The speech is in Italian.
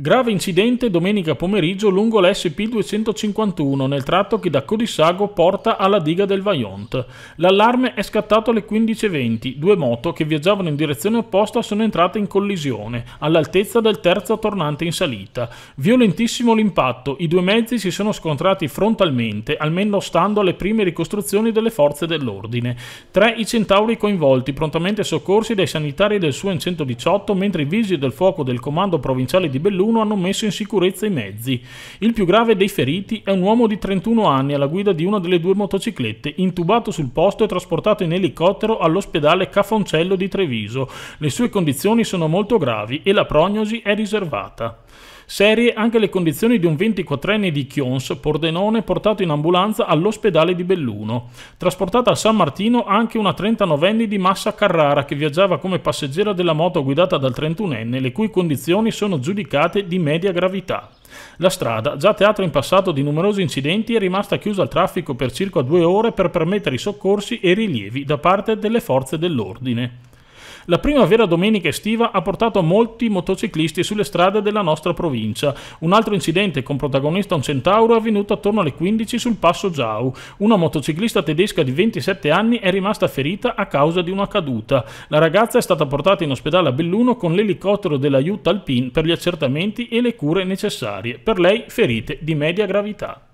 Grave incidente domenica pomeriggio lungo l'SP251 nel tratto che da Codissago porta alla diga del Vajont. L'allarme è scattato alle 15.20. Due moto che viaggiavano in direzione opposta sono entrate in collisione, all'altezza del terzo tornante in salita. Violentissimo l'impatto, i due mezzi si sono scontrati frontalmente, almeno stando alle prime ricostruzioni delle forze dell'ordine. Tre i centauri coinvolti, prontamente soccorsi dai sanitari del Suen 118, mentre i vigili del fuoco del comando provinciale di Belluno 2001 hanno messo in sicurezza i mezzi. Il più grave dei feriti è un uomo di 31 anni alla guida di una delle due motociclette, intubato sul posto e trasportato in elicottero all'ospedale Cafoncello di Treviso. Le sue condizioni sono molto gravi e la prognosi è riservata. Serie anche le condizioni di un 24enne di Chions, Pordenone, portato in ambulanza all'ospedale di Belluno. Trasportata a San Martino anche una 39enne di Massa Carrara che viaggiava come passeggera della moto guidata dal 31enne, le cui condizioni sono giudicate reati di media gravità. La strada, già teatro in passato di numerosi incidenti, è rimasta chiusa al traffico per circa due ore per permettere i soccorsi e i rilievi da parte delle forze dell'ordine. La primavera domenica estiva ha portato molti motociclisti sulle strade della nostra provincia. Un altro incidente con protagonista un centauro è avvenuto attorno alle 15 sul passo Giau. Una motociclista tedesca di 27 anni è rimasta ferita a causa di una caduta. La ragazza è stata portata in ospedale a Belluno con l'elicottero dell'aiuto alpin per gli accertamenti e le cure necessarie. Per lei ferite di media gravità.